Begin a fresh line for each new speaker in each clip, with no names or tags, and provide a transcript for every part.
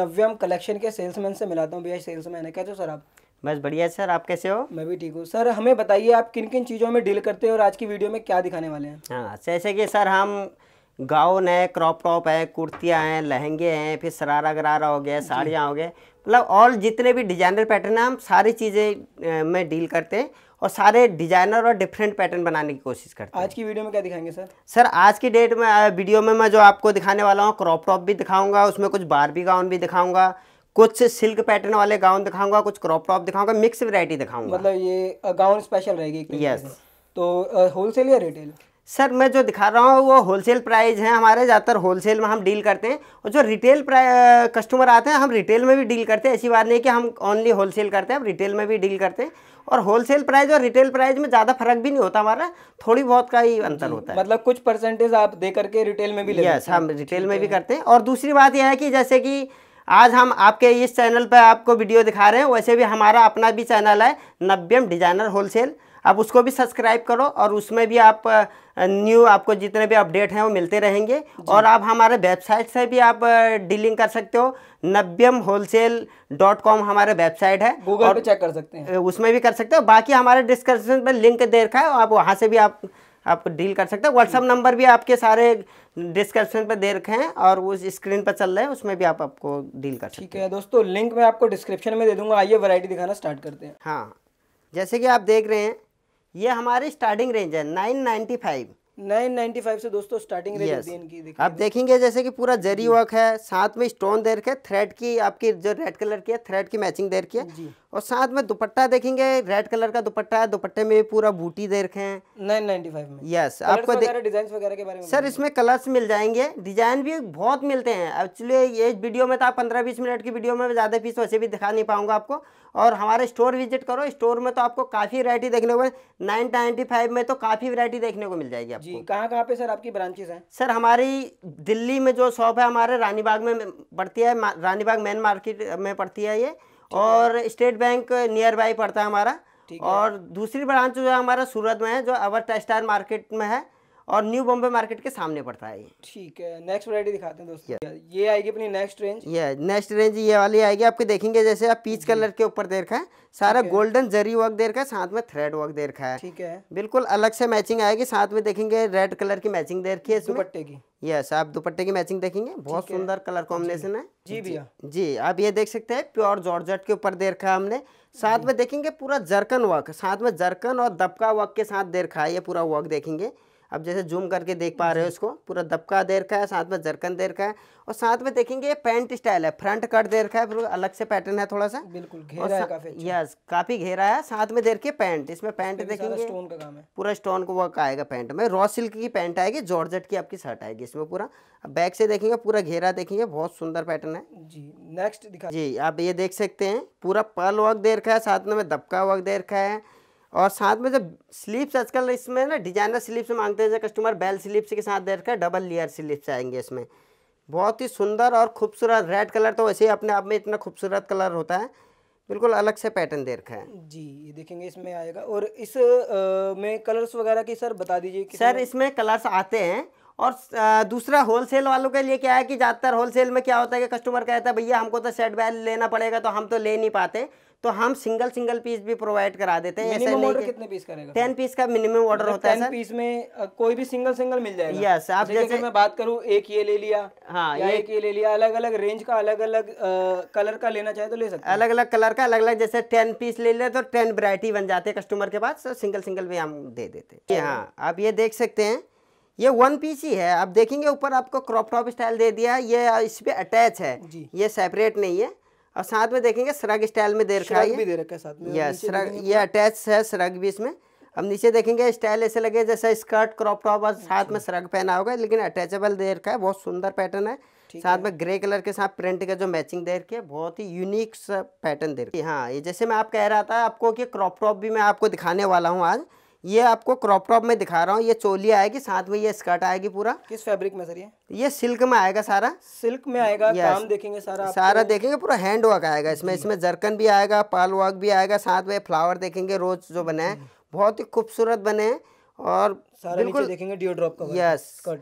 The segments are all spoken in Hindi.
नव्यम कलेक्शन के सेल्समैन से मिलाता हूँ भैया सेल्समैन है कैसे हो सर आप
बस बढ़िया है सर आप कैसे हो मैं भी ठीक हूँ सर हमें
बताइए आप किन किन चीज़ों में डील करते हो और आज की वीडियो में क्या दिखाने वाले हैं
हाँ जैसे कि सर हम गाउन है क्रॉप टॉप है कुर्तियाँ हैं लहंगे हैं फिर सरारा गरारा हो गया साड़ियाँ हो गए मतलब ऑल जितने भी डिजाइनर पैटर्न हैं हम सारी चीज़ें में डील करते हैं और सारे डिजाइनर और डिफरेंट पैटर्न बनाने की कोशिश करते हैं आज
की वीडियो में क्या दिखाएंगे सर
सर आज की डेट में वीडियो में मैं जो आपको दिखाने वाला हूँ क्रॉप टॉप भी दिखाऊंगा उसमें कुछ बारबी गाउन भी दिखाऊंगा कुछ सिल्क पैटर्न वाले गाउन दिखाऊंगा कुछ क्रॉप टॉप दिखाऊंगा मिक्स वेरायटी दिखाऊंगा मतलब
ये गाउन स्पेशल
रहेगी यस तो होलसेल या रिटेल सर मैं जो दिखा रहा हूँ वो होलसेल प्राइस है हमारे ज़्यादातर होलसेल में हम डील करते हैं और जो रिटेल कस्टमर आते हैं हम रिटेल में भी डील करते हैं ऐसी बात नहीं कि हम ओनली होलसेल करते हैं हम रिटेल में भी डील करते हैं और होलसेल प्राइस और रिटेल प्राइस में ज़्यादा फर्क भी नहीं होता हमारा थोड़ी बहुत का ही अंतर होता है मतलब कुछ परसेंटेज आप दे करके रिटेल में भी ले यस हम रिटेल में भी करते हैं और दूसरी बात यह है कि जैसे कि आज हम आपके इस चैनल पर आपको वीडियो दिखा रहे हैं वैसे भी हमारा अपना भी चैनल है नब्यम डिजाइनर होलसेल आप उसको भी सब्सक्राइब करो और उसमें भी आप न्यू आपको जितने भी अपडेट हैं वो मिलते रहेंगे और आप हमारे वेबसाइट से भी आप डीलिंग कर सकते हो नब्यम होलसेल डॉट कॉम हमारे वेबसाइट है गूगल पे चेक कर सकते हैं उसमें भी कर सकते हो बाकी हमारे डिस्क्रिप्शन पर लिंक दे रखा है आप वहाँ से भी आप आप डील कर सकते हो व्हाट्सअप नंबर भी आपके सारे डिस्क्रिप्शन पर दे रखे हैं और उस स्क्रीन पर चल रहे हैं उसमें भी आप आपको डील कर सकते हैं ठीक है दोस्तों लिंक मैं आपको डिस्क्रिप्शन में दे दूंगा आइए वैरायटी दिखाना स्टार्ट करते हैं हाँ जैसे कि आप देख रहे हैं ये हमारी स्टार्टिंग रेंज है नाइन नाइनटी फाइव 995 से दोस्तों स्टार्टिंग रेंज yes. इनकी आप देखेंगे जैसे कि पूरा जरी वर्क है साथ में स्टोन दे रखे थ्रेड की आपकी जो रेड कलर की है थ्रेड की मैचिंग दे रखी है और साथ में दुपट्टा देखेंगे रेड कलर का दुपट्टा है दुपट्टे में पूरा बूटी दे रखे हैं
नाइन नाइनटी फाइव में
यस आपको
डिजाइन वगैरह के बारे में सर
इसमें कलर्स मिल जाएंगे डिजाइन भी बहुत मिलते हैं एक्चुअली ये वीडियो में तो आप पंद्रह बीस मिनट की वीडियो में ज़्यादा पीस वैसे भी दिखा नहीं पाऊंगा आपको और हमारे स्टोर विजिट करो स्टोर में तो आपको काफ़ी वरायटी देखने को नाइन नाइन्टी फाइव में तो काफ़ी वरायटी देखने को मिल जाएगी आपको कहाँ कहाँ पे सर आपकी ब्रांचेस हैं सर हमारी दिल्ली में जो शॉप है हमारे रानीबाग में पड़ती है रानीबाग मेन मार्केट में पड़ती है ये और स्टेट बैंक नियर बाई पड़ता है हमारा और दूसरी ब्रांच जो है हमारा सूरत में है जो अवर टेक्सटाइल मार्केट में है और न्यू बॉम्बे मार्केट के सामने पड़ता है
ठीक है नेक्स्ट वरायटी दिखाते हैं दोस्तों yeah. ये आएगी अपनी नेक्स्ट रेंज
ये नेक्स्ट रेंज ये वाली आएगी आपके देखेंगे जैसे आप पीच कलर के ऊपर देखा है सारा गोल्डन जरी वर्क दे रखा है साथ में थ्रेड वर्क दे रखा है ठीक है बिल्कुल अलग से मैचिंग आएगी साथ में देखेंगे रेड कलर की मैचिंग दे रखी है दुपट्टे की यस आप दुपट्टे की मैचिंग देखेंगे बहुत सुंदर कलर कॉम्बिनेशन है जी भैया जी आप ये देख सकते हैं प्योर जॉर्जेट के ऊपर दे रखा है हमने साथ में देखेंगे पूरा जरकन वर्क साथ में जरकन और दबका वर्क के साथ दे रखा है ये पूरा वर्क देखेंगे अब जैसे जूम करके देख पा रहे हो इसको पूरा दबका दे रखा है साथ में जरकन दे रखा है और साथ में देखेंगे ये पैंट स्टाइल है फ्रंट कट दे रखा है फिर अलग से पैटर्न है थोड़ा सा बिल्कुल घेरा है काफी यस अच्छा। काफी घेरा है साथ में दे रखिए पैंट इसमें पैंट देखेंगे काम है पूरा स्टोन को वर्क आएगा पैंट में रॉ सिल्क की पैंट आएगी जॉर्ज की आपकी शर्ट आएगी इसमें पूरा बैक से देखेंगे पूरा घेरा देखेंगे बहुत सुंदर पैटर्न है जी
नेक्स्ट दिखा जी
आप ये देख सकते हैं पूरा पल वर्क दे रखा है साथ में दबका वर्क दे रखा है और साथ में जब स्लीप्स आजकल इसमें ना डिजाइनर स्लीप्स मांगते हैं जैसे कस्टमर बेल स्लीप्स के साथ है डबल लेयर स्लीप्स आएंगे इसमें बहुत ही सुंदर और खूबसूरत रेड कलर तो वैसे ही अपने आप में इतना खूबसूरत कलर होता है बिल्कुल अलग से पैटर्न दे रखा है
जी ये देखेंगे इसमें आएगा और इस
आ, में कलर्स वगैरह की सर बता दीजिए सर इसमें कलर्स आते हैं और दूसरा दूसरा होलसेल वालों के लिए क्या है कि ज़्यादातर होलसेल में क्या होता है कि कस्टमर कहता है भैया हमको तो सेट बैल लेना पड़ेगा तो हम तो ले नहीं पाते तो हम सिंगल सिंगल पीस भी प्रोवाइड करा देते हैं ऐसा नहीं कितने
पीस करेगा टेन
पीस का मिनिमम मतलब ऑर्डर होता है पीस में
कोई भी सिंगल सिंगल मिल
जाएगा यस आप जैसे मैं
बात करूँ एक ये ले लिया हाँ या एक ये ले लिया अलग अलग रेंज का अलग अलग कलर का
लेना चाहे तो ले सकते अलग अलग कलर का अलग अलग जैसे टेन पीस ले ले तो टेन वरायटी बन जाते हैं कस्टमर के पास सिंगल तो सिंगल भी हम दे देते हैं हाँ आप ये देख सकते हैं ये वन पीस ही है आप देखेंगे ऊपर आपको क्रॉप टॉप स्टाइल दे दिया ये इस पर अटैच है ये सेपरेट नहीं है और साथ में देखेंगे सरग स्टाइल में दे रखा है साथ में ये अटैच है सरग भी इसमें अब नीचे देखेंगे स्टाइल ऐसे लगे जैसे स्कर्ट क्रॉप टॉप और साथ में सरग अच्छा। पहना होगा लेकिन अटैचेबल दे रखा है बहुत सुंदर पैटर्न है साथ में ग्रे कलर के साथ प्रिंट का जो मैचिंग दे रखी है बहुत ही यूनिक पैटर्न दे रखी है हाँ ये जैसे मैं आप कह रहा था आपको कि क्रॉप टॉप भी मैं आपको दिखाने वाला हूँ आज ये आपको क्रॉप टॉप में दिखा रहा हूँ ये चोली आएगी साथ में ये स्कर्ट आएगी पूरा किस फैब्रिक में सर ये ये सिल्क में आएगा सारा सिल्क में आएगा काम देखेंगे सारा सारा देखेंगे पूरा हैंड वर्क आएगा इसमें इसमें जरकन भी आएगा पाल वर्क भी आएगा साथ में फ्लावर देखेंगे रोज जो बने हैं बहुत ही खूबसूरत बने हैं और बिल्कुल
देखेंगे डिओ ड्रॉप का यस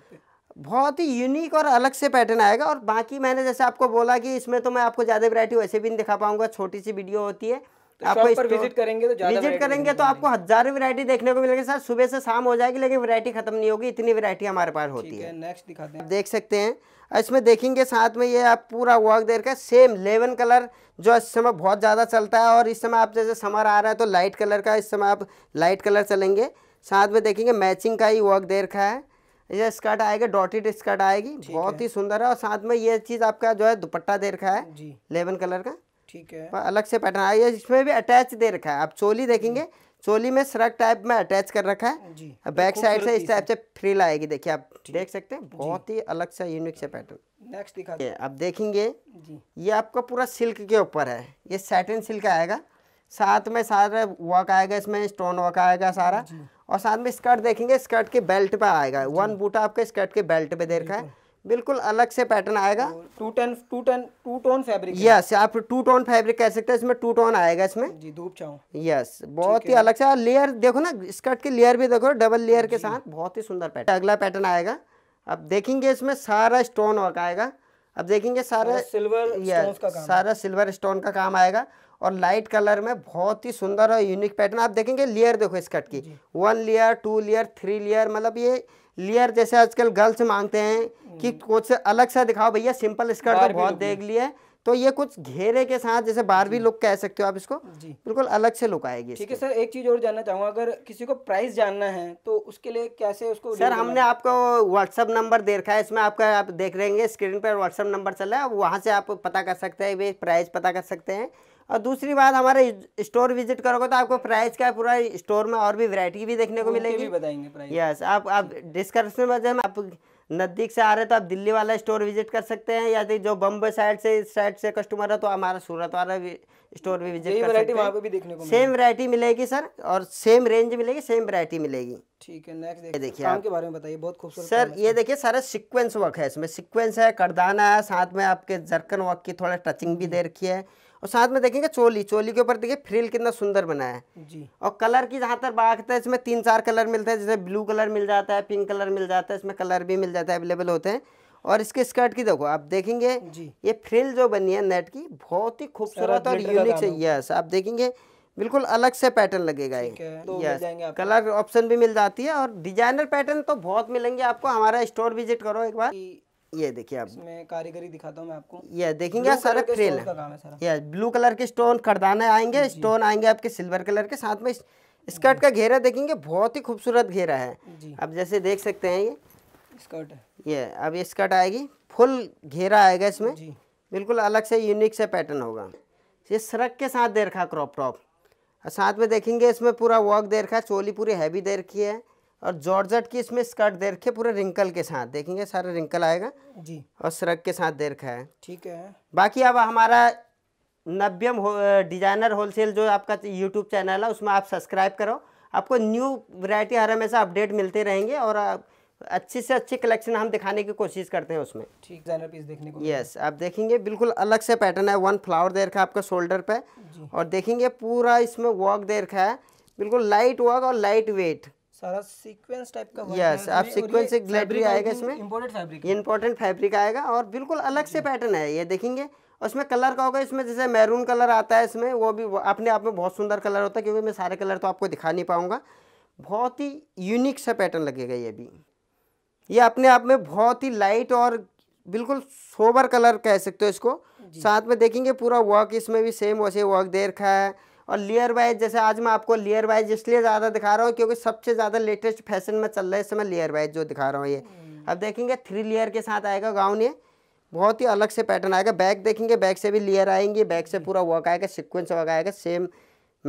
बहुत ही यूनिक और अलग से पैटर्न आएगा और बाकी मैंने जैसे आपको बोला कि इसमें तो मैं आपको ज़्यादा वैरायटी वैसे भी नहीं दिखा पाऊंगा छोटी सी वीडियो होती है तो आप पर विजिट करेंगे
तो विजिट करेंगे
तो आपको हजारों वैरायटी देखने को मिलेगी सर सुबह से शाम हो जाएगी लेकिन वैरायटी खत्म नहीं होगी इतनी वैरायटी हमारे पास होती है नेक्स्ट दिखाते हैं देख सकते हैं इसमें देखेंगे साथ में ये आप पूरा वर्क देर का सेम लेवन कलर जो इस समय बहुत ज़्यादा चलता है और इस समय आप जैसे समर आ रहा है तो लाइट कलर का इस समय आप लाइट कलर चलेंगे साथ में देखेंगे मैचिंग का ही वर्क दे रखा है ये स्कर्ट आएगा डॉटेड स्कर्ट आएगी बहुत ही सुंदर है और साथ में ये चीज़ आपका जो है दुपट्टा दे रखा है लेवन कलर का ठीक है अलग से पैटर्न है इसमें भी अटैच दे रखा है आप चोली देखेंगे हम्म। चोली में सरक टाइप में अटैच कर रखा है जी बैक साइड से इस टाइप से फ्रिल आएगी देखिए आप देख सकते हैं बहुत ही अलग सा यूनिक से पैटर्न नेक्स्ट दिखा आप देखेंगे जी ये आपका पूरा सिल्क के ऊपर है ये सैटिन सिल्क आएगा साथ में सारा वर्क आएगा इसमें स्टोन वर्क आएगा सारा और साथ में स्कर्ट देखेंगे स्कर्ट के बेल्ट पे आएगा वन बूटा आपके स्कर्ट के बेल्ट पे दे रखा है बिल्कुल अलग से पैटर्न आएगा two tone two tone two tone fabric yes आप टू टोन फैब्रिक कह सकते हैं इसमें टू टोन आएगा इसमें जी धूप यस बहुत ही अलग से लेयर देखो ना स्कर्ट की लेयर भी देखो डबल लेयर के साथ बहुत ही सुंदर पैटर्न अगला पैटर्न आएगा अब देखेंगे इसमें सारा स्टोन वर्क आएगा अब देखेंगे सारा सिल्वर यस सारा सिल्वर स्टोन का काम आएगा और लाइट कलर में बहुत ही सुंदर और यूनिक पैटर्न आप देखेंगे लेयर देखो स्कर्ट की one layer two layer three layer मतलब ये लेयर जैसे आजकल गर्ल्स मांगते हैं कि कुछ अलग सा दिखाओ भैया सिंपल स्कर्ट तो बहुत देख है तो ये कुछ घेरे के साथ जैसे बारहवीं लुक कह सकते हो आप इसको जी बिल्कुल अलग से लुक आएगी ठीक
है सर एक चीज और जानना चाहूंगा अगर किसी को प्राइस जानना है तो उसके लिए कैसे उसको सर हमने
आपको व्हाट्सअप नंबर दे रखा है इसमें आपका आप देख रहेंगे स्क्रीन पर व्हाट्सअप नंबर चल रहा है वहाँ से आप पता कर सकते हैं प्राइस पता कर सकते हैं और दूसरी बात हमारे स्टोर विजिट करोगे तो आपको प्राइस का पूरा स्टोर में और भी वैरायटी भी देखने को मिलेगी बताएंगे यस आप आप डिस्क्रिप्शन में आप नज़दीक से आ रहे तो आप दिल्ली वाला स्टोर विजिट कर सकते हैं यदि जो बम्बे साइड से इस साइड से कस्टमर है तो हमारा सूरत वाला स्टोर भी विजिट कर सकते हैं पे भी देखने को सेम वरायटी मिलेगी सर और सेम रेंज मिलेगी सेम वरायटी मिलेगी
ठीक है नेक्स्ट देखिए आपके बारे में बताइए बहुत खूबसूरत सर ये
देखिए सारा सिक्वेंस वर्क है इसमें सिक्वेंस है करदाना है साथ में आपके जर्कन वर्क की थोड़ा टचिंग भी हम्म। दे रखी है और साथ में देखेंगे चोली चोली के ऊपर देखिए फ्रिल कितना सुंदर बना है जी और कलर की जहाँ तक बात है इसमें तीन चार कलर मिलते हैं जैसे ब्लू कलर मिल जाता है पिंक कलर मिल जाता है इसमें कलर भी मिल जाता है अवेलेबल होते हैं और इसके स्कर्ट की देखो आप देखेंगे ये फ्रिल जो बनी है नेट की बहुत ही खूबसूरत और यूनिक से यस आप देखेंगे बिल्कुल अलग से पैटर्न लगेगा ये यस कलर ऑप्शन भी मिल जाती है और डिजाइनर पैटर्न तो बहुत मिलेंगे आपको हमारा स्टोर विजिट करो एक बार ये देखिए आप
इसमें कारीगरी दिखाता हूँ मैं आपको
ये देखेंगे सारा क्रेल है ये ब्लू कलर के स्टोन करदाने आएंगे स्टोन आएंगे आपके सिल्वर कलर के साथ में स्कर्ट का घेरा देखेंगे बहुत ही खूबसूरत घेरा है आप जैसे देख सकते हैं ये स्कर्ट ये अब ये स्कर्ट आएगी फुल घेरा आएगा इसमें बिल्कुल अलग से यूनिक से पैटर्न होगा ये सड़क के साथ दे रखा क्रॉप टॉप और साथ में देखेंगे इसमें पूरा वर्क दे रखा है चोली पूरी हैवी दे रखी है और जॉर्जट की इसमें स्कर्ट दे रखी है पूरे रिंकल के साथ देखेंगे सारा रिंकल आएगा जी और सरक के साथ दे रखा है ठीक है बाकी अब हमारा नब्यम हो, डिजाइनर होलसेल जो आपका यूट्यूब चैनल है उसमें आप सब्सक्राइब करो आपको न्यू वैरायटी हर हमेशा अपडेट मिलते रहेंगे और अच्छी से अच्छी कलेक्शन हम दिखाने की कोशिश करते हैं उसमें ठीक डिजाइनर पीस देखने को यस आप देखेंगे बिल्कुल अलग से पैटर्न है वन फ्लावर दे रखा है आपका शोल्डर पर और देखेंगे पूरा इसमें वर्क दे रखा है बिल्कुल लाइट वर्क और लाइट वेट
सारा सीक्वेंस टाइप का यस आप सीक्वेंस एक आएगा इसमें इम्पोर्टेड फैब्रिक
इम्पोर्टेंट फैब्रिक आएगा और बिल्कुल अलग से पैटर्न है ये देखेंगे उसमें कलर का होगा इसमें जैसे मैरून कलर आता है इसमें वो भी अपने आप में बहुत सुंदर कलर होता है क्योंकि मैं सारे कलर तो आपको दिखा नहीं पाऊंगा बहुत ही यूनिक सा पैटर्न लगेगा ये भी ये अपने आप में बहुत ही लाइट और बिल्कुल सोबर कलर कह सकते हो इसको साथ में देखेंगे पूरा वर्क इसमें भी सेम वैसे वर्क दे रखा है और लेयर वाइज जैसे आज मैं आपको लेयर वाइज इसलिए ज़्यादा दिखा रहा हूँ क्योंकि सबसे ज़्यादा लेटेस्ट फैशन में चल रहा है इस समय लेयर वाइज जो दिखा रहा हूँ ये hmm. अब देखेंगे थ्री लेयर के साथ आएगा गाउन ये बहुत ही अलग से पैटर्न आएगा बैक देखेंगे बैक से भी लेयर आएंगे बैक से hmm. पूरा वर्क आएगा सिक्वेंस वर्क आएगा सेम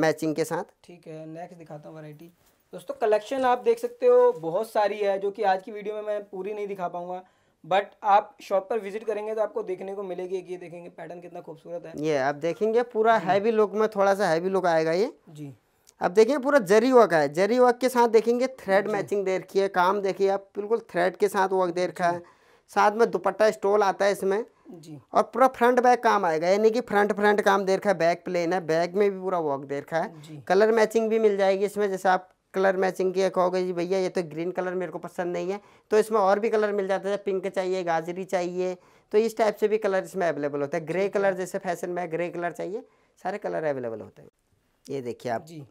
मैचिंग के साथ
ठीक है नेक्स्ट दिखाता हूँ वैरायटी दोस्तों कलेक्शन आप देख सकते हो बहुत सारी है जो कि आज की वीडियो में मैं पूरी नहीं दिखा पाऊँगा बट आप शॉप पर विजिट करेंगे तो आपको देखने को मिलेगी कि ये देखेंगे पैटर्न कितना खूबसूरत है ये आप
देखेंगे पूरा हैवी लुक में थोड़ा सा हैवी लुक आएगा ये जी अब देखिए पूरा जरी वर्क है जरी वर्क के साथ देखेंगे थ्रेड मैचिंग दे रखी है काम देखिए आप बिल्कुल थ्रेड के साथ वर्क दे रखा है साथ में दुपट्टा स्टोल आता है इसमें जी और पूरा फ्रंट बैक काम आएगा यानी कि फ्रंट फ्रंट काम दे रखा है बैक प्लेन है बैक में भी पूरा वर्क दे रखा है कलर मैचिंग भी मिल जाएगी इसमें जैसे आप कलर मैचिंग की कहोगे जी भैया ये तो ग्रीन कलर मेरे को पसंद नहीं है तो इसमें और भी कलर मिल जाते हैं पिंक चाहिए गाजरी चाहिए तो इस टाइप से भी कलर इसमें अवेलेबल होता है ग्रे कलर जैसे फैशन में ग्रे कलर चाहिए सारे कलर अवेलेबल होते हैं ये देखिए आप जी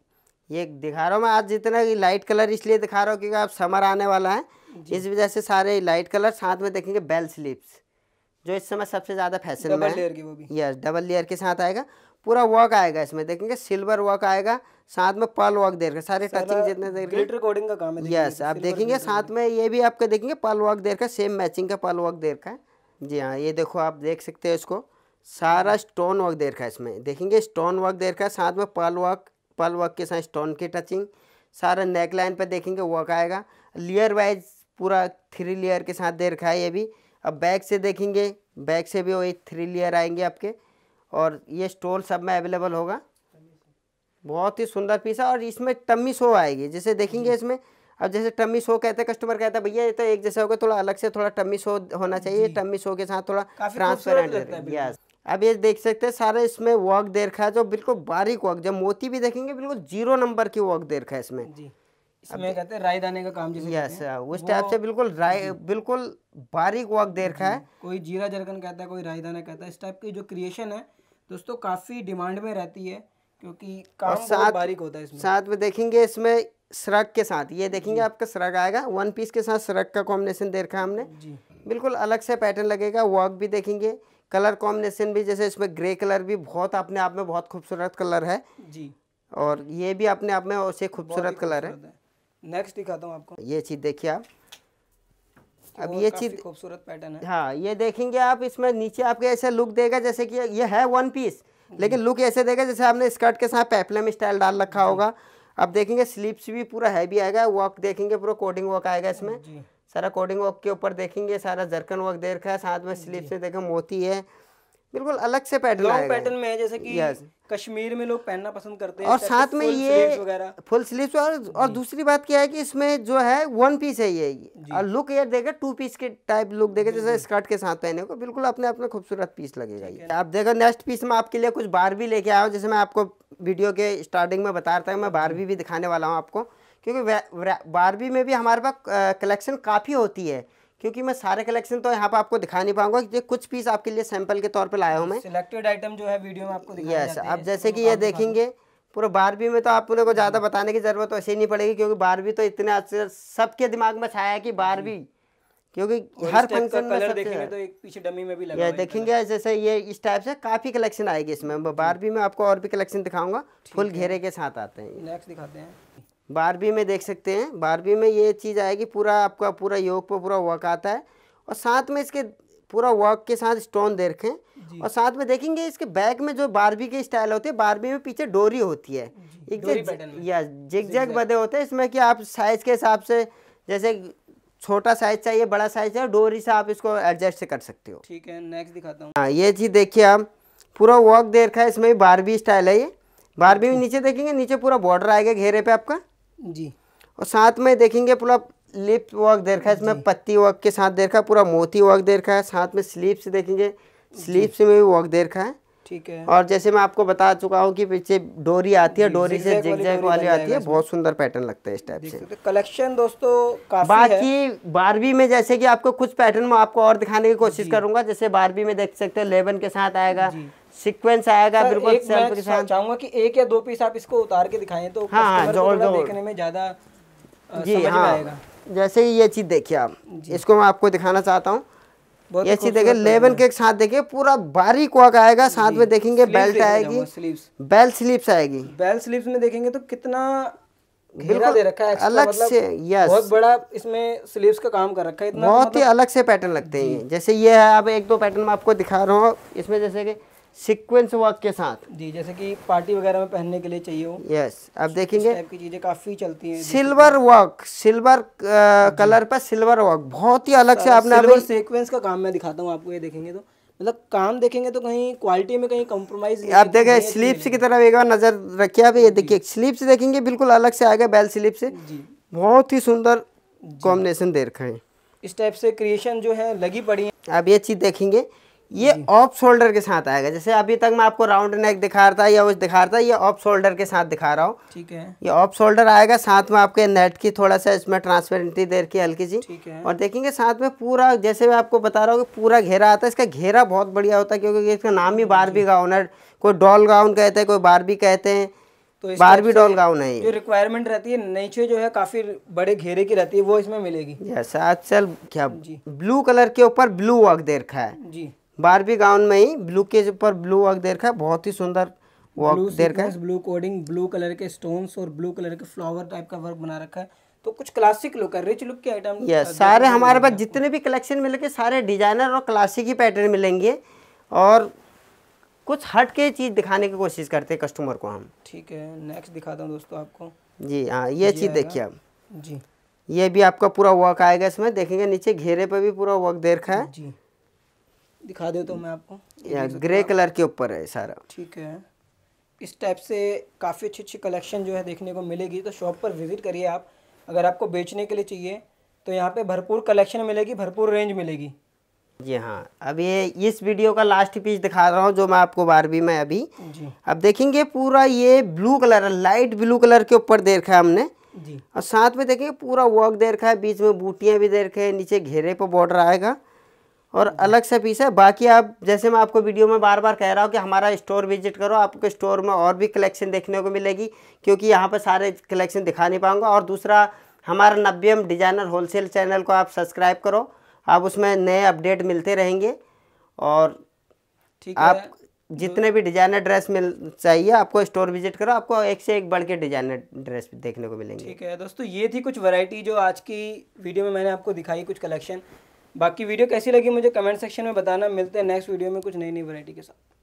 ये दिखा रहा हूँ मैं आज जितना लाइट कलर इसलिए दिखा रहा हूँ क्योंकि आप समर आने वाला है इस वजह से सारे लाइट कलर साथ में देखेंगे बेल स्लीव्स जो इस समय सबसे ज़्यादा फैशन में है यस डबल लेयर के साथ आएगा पूरा वर्क आएगा इसमें देखेंगे सिल्वर वर्क आएगा साथ में पल वर्क देखा सारे टचिंग जितने देर
का काम है यस आप देखेंगे साथ
में ये भी आपका देखेंगे पल वर्क देर का सेम मैचिंग का पर्ल वर्क रखा है जी हाँ ये देखो आप देख सकते हैं इसको सारा स्टोन वर्क रखा है इसमें देखेंगे स्टोन वर्क रखा है साथ में पल वर्क पल वर्क के साथ स्टोन की टचिंग सारा नेक लाइन पर देखेंगे वर्क आएगा लेयर वाइज पूरा थ्री लेयर के साथ दे रखा है ये भी अब बैक से देखेंगे बैक से भी वही थ्री लेयर आएंगे आपके और ये स्टोल सब में अवेलेबल होगा बहुत ही सुंदर पीस है और इसमें टम्मी शो आएगी जैसे देखेंगे इसमें अब जैसे टम्मी शो कहते हैं कस्टमर कहता है भैया ये तो एक जैसा होगा थोड़ा अलग से थोड़ा टम्मी शो होना चाहिए टम्मी शो के साथ थोड़ा ट्रांसपेरेंट यस अब ये देख सकते हैं सारे इसमें वर्क दे रखा है जो बिल्कुल बारीक वर्क जब मोती भी देखेंगे बिल्कुल जीरो नंबर की वर्क दे रखा है इसमें इसमें कहते हैं राई दाने का काम जैसे यस हाँ, उस टाइप से बिल्कुल राई बिल्कुल बारीक वर्क दे रखा है
कोई जीरा जरकन कहता है कोई राई दाना कहता है इस टाइप की जो क्रिएशन है दोस्तों काफ़ी डिमांड में रहती है क्योंकि काम साथ, बारीक होता है इसमें साथ
में देखेंगे इसमें सरक के साथ ये देखेंगे आपका सरक आएगा वन पीस के साथ सरक का कॉम्बिनेशन देखा हमने जी बिल्कुल अलग से पैटर्न लगेगा वर्क भी देखेंगे कलर कॉम्बिनेशन भी जैसे इसमें ग्रे कलर भी बहुत अपने आप में बहुत खूबसूरत कलर है जी और ये भी अपने आप में वैसे खूबसूरत कलर है
नेक्स्ट दिखाता हूँ आपको
ये चीज़ देखिए आप अब ये चीज खूबसूरत पैटर्न है हाँ ये देखेंगे आप इसमें नीचे आपके ऐसे लुक देगा जैसे कि ये है वन पीस लेकिन लुक ऐसे देगा जैसे आपने स्कर्ट के साथ पैपलम स्टाइल डाल रखा होगा अब देखेंगे स्लीप्स भी पूरा हैवी आएगा वर्क देखेंगे पूरा कोडिंग वर्क आएगा इसमें सारा कोडिंग वर्क के ऊपर देखेंगे सारा जरकन वर्क दे रखा है साथ में स्लीप्स देखें मोती है बिल्कुल अलग से पैटर्न लॉन्ग पैटर्न में है जैसे कि yes.
कश्मीर में लोग पहनना पसंद करते हैं और साथ में ये
फुल स्लीव्स और और दूसरी बात क्या है कि इसमें जो है वन पीस है ये और लुक ये देगा टू पीस के टाइप लुक देगा जैसे स्कर्ट के साथ पहने को बिल्कुल अपने अपने खूबसूरत पीस लगेगा ये आप देखो नेक्स्ट पीस में आपके लिए कुछ बार भी लेके आया जैसे मैं आपको वीडियो के स्टार्टिंग में बता रहा था मैं बारहवीं भी दिखाने वाला हूँ आपको क्योंकि बारहवीं में भी हमारे पास कलेक्शन काफ़ी होती है क्योंकि मैं सारे कलेक्शन तो यहाँ पर आपको दिखा नहीं पाऊंगा ये कुछ पीस आपके लिए सैंपल के तौर पर लाया हूँ मैं
सिलेक्टेड आइटम जो है वीडियो में आपको यस आप जैसे कि ये देखेंगे
पूरा बारहवीं में तो आप लोगों को ज़्यादा बताने की ज़रूरत तो ऐसे ही नहीं पड़ेगी क्योंकि बारहवीं तो इतने अच्छे सबके दिमाग में छाया है कि बारहवीं क्योंकि हर फंक्शन में सब देखेंगे तो
एक पीछे डमी में भी लगा देखेंगे
जैसे ये इस टाइप से काफ़ी कलेक्शन आएगी इसमें बारहवीं में आपको और भी कलेक्शन दिखाऊंगा फुल घेरे के साथ आते हैं नेक्स्ट दिखाते हैं बारहवीं में देख सकते हैं बारहवीं में ये चीज़ आएगी पूरा आपका पूरा योग पर पूरा वर्क आता है और साथ में इसके पूरा वर्क के साथ स्टोन दे रखें और साथ में देखेंगे इसके बैक में जो बारहवीं के स्टाइल होते हैं बारहवीं में पीछे डोरी होती है एक या जिग जैग बदे होते हैं इसमें कि आप साइज के हिसाब से जैसे छोटा साइज चाहिए बड़ा साइज चाहिए डोरी से आप इसको एडजस्ट कर सकते हो ठीक
है नेक्स्ट दिखाता हूँ हाँ
ये चीज़ देखिए आप पूरा वर्क दे रखा है इसमें भी बारहवीं स्टाइल है ये बारहवीं में नीचे देखेंगे नीचे पूरा बॉर्डर आएगा घेरे पे आपका जी और साथ में देखेंगे पूरा लिप वर्क दे रखा है इसमें पत्ती वर्क के साथ दे रखा है पूरा मोती वर्क दे रखा है साथ में से देखेंगे से में भी वर्क दे रखा है ठीक है और जैसे मैं आपको बता चुका हूँ कि पीछे डोरी आती है डोरी से जेक जैग वाली आती है बहुत सुंदर पैटर्न लगता है इस टाइप से कलेक्शन दोस्तों काफी बाकी बारहवीं में जैसे कि आपको कुछ पैटर्न में आपको और दिखाने की कोशिश करूंगा जैसे बारहवीं में देख सकते हो लेवन के साथ आएगा सीक्वेंस आएगा बिल्कुल सेल्फ के साथ
चाहूंगा कि एक या दो पीस आप इसको उतार के दिखाएं तो हाँ हाँ जोर जोर देखने में ज़्यादा
जी हाँ जैसे ही ये चीज़ देखिए आप इसको मैं आपको दिखाना चाहता हूँ ये चीज देखिए लेवन के साथ देखिए पूरा बारीक वर्क आएगा साथ में देखेंगे बेल्ट आएगी स्लीव्स बेल्ट स्लीव्स आएगी
बेल्ट स्लीव्स में देखेंगे तो कितना घेरा दे रखा है अलग मतलब से यस बहुत बड़ा इसमें स्लीव्स का काम कर रखा है इतना बहुत
तो ही मतलब अलग से पैटर्न लगते हैं जैसे ये है अब एक दो पैटर्न मैं आपको दिखा रहा हूँ इसमें जैसे कि सीक्वेंस वर्क के साथ जी जैसे कि पार्टी वगैरह में पहनने के लिए चाहिए हो यस yes, अब देखेंगे की चीजें काफी चलती हैं सिल्वर वर्क सिल्वर कलर पर सिल्वर वर्क बहुत ही अलग से आपने सिल्वर सीक्वेंस
का काम मैं दिखाता हूँ आपको ये देखेंगे तो मतलब काम देखेंगे तो कहीं क्वालिटी में कहीं कॉम्प्रोमाइज आप देखें स्लीप्स
की तरफ एक बार नजर रखिए आप ये देखिए स्लीप्स देखेंगे बिल्कुल अलग से आ गए बेल स्लीप से बहुत ही सुंदर कॉम्बिनेशन दे रखा है इस टाइप से क्रिएशन जो है लगी पड़ी है आप ये चीज देखेंगे ये ऑफ शोल्डर के साथ आएगा जैसे अभी तक मैं आपको राउंड नेक दिखा रहा था या उस दिखा रहा था ये ऑफ शोल्डर के साथ दिखा रहा हूँ ठीक है ये ऑफ शोल्डर आएगा साथ में आपके नेट की थोड़ा सा इसमें ट्रांसपेरेंटी देर की हल्की सी और देखेंगे साथ में पूरा जैसे मैं आपको बता रहा हूँ कि पूरा घेरा आता है इसका घेरा बहुत बढ़िया होता है क्योंकि इसका नाम ही बारबी हाँ गाउन है कोई डॉल गाउन कहते हैं कोई बारबी कहते हैं तो बारबी डॉल गाउन है जो
रिक्वायरमेंट रहती है नीचे जो है काफी बड़े घेरे की रहती है वो इसमें मिलेगी
आज चल क्या ब्लू कलर के ऊपर ब्लू वर्क दे रखा है जी बारहवीं गाउन में ही ब्लू के ऊपर ब्लू वर्क दे रखा है बहुत ही सुंदर वर्क दे रखा है
ब्लू कोडिंग ब्लू कलर के स्टोन्स और ब्लू कलर के फ्लावर टाइप का वर्क बना रखा है तो कुछ क्लासिक लुक है रिच लुक के आइटम यस सारे हमारे पास
जितने भी कलेक्शन मिलेंगे सारे डिजाइनर और क्लासिक ही पैटर्न मिलेंगे और कुछ हट के चीज़ दिखाने की कोशिश करते हैं कस्टमर को हम ठीक
है नेक्स्ट दिखाता हूँ दोस्तों आपको
जी हाँ ये चीज़ देखिए आप जी ये भी आपका पूरा वर्क आएगा इसमें देखेंगे नीचे घेरे पर भी पूरा वर्क दे रखा है जी दिखा देता तो हूँ मैं आपको ग्रे कलर के ऊपर है सारा ठीक है
इस टाइप से काफ़ी अच्छी अच्छी कलेक्शन जो है देखने को मिलेगी तो शॉप पर विज़िट करिए आप अगर आपको बेचने के लिए चाहिए तो यहाँ पे भरपूर कलेक्शन मिलेगी भरपूर रेंज मिलेगी
जी हाँ अब ये इस वीडियो का लास्ट पीस दिखा रहा हूँ जो मैं आपको बारहवीं में अभी जी अब देखेंगे पूरा ये blue colour light blue colour के ऊपर दे रखा है हमने जी और साथ में देखेंगे पूरा वर्क दे रखा है बीच में बूटियाँ भी दे रखे हैं नीचे घेरे पर बॉर्डर आएगा और हम्म। अलग से पीस है बाकी आप जैसे मैं आपको वीडियो में बार बार कह रहा हूँ कि हमारा स्टोर विजिट करो आपको स्टोर में और भी कलेक्शन देखने को मिलेगी क्योंकि यहाँ पर सारे कलेक्शन दिखा नहीं पाऊँगा और दूसरा हमारा नब्बेम डिजाइनर होलसेल चैनल को आप सब्सक्राइब करो आप उसमें नए अपडेट मिलते रहेंगे और ठीक आप जितने भी डिजाइनर ड्रेस मिल चाहिए आपको स्टोर विजिट करो आपको एक से एक बढ़ के डिजाइनर ड्रेस देखने को मिलेंगे ठीक
है दोस्तों ये थी कुछ वैरायटी जो आज की वीडियो में मैंने आपको दिखाई कुछ कलेक्शन बाकी वीडियो कैसी लगी मुझे कमेंट सेक्शन में बताना मिलते हैं नेक्स्ट वीडियो में कुछ नई नई वैरायटी के साथ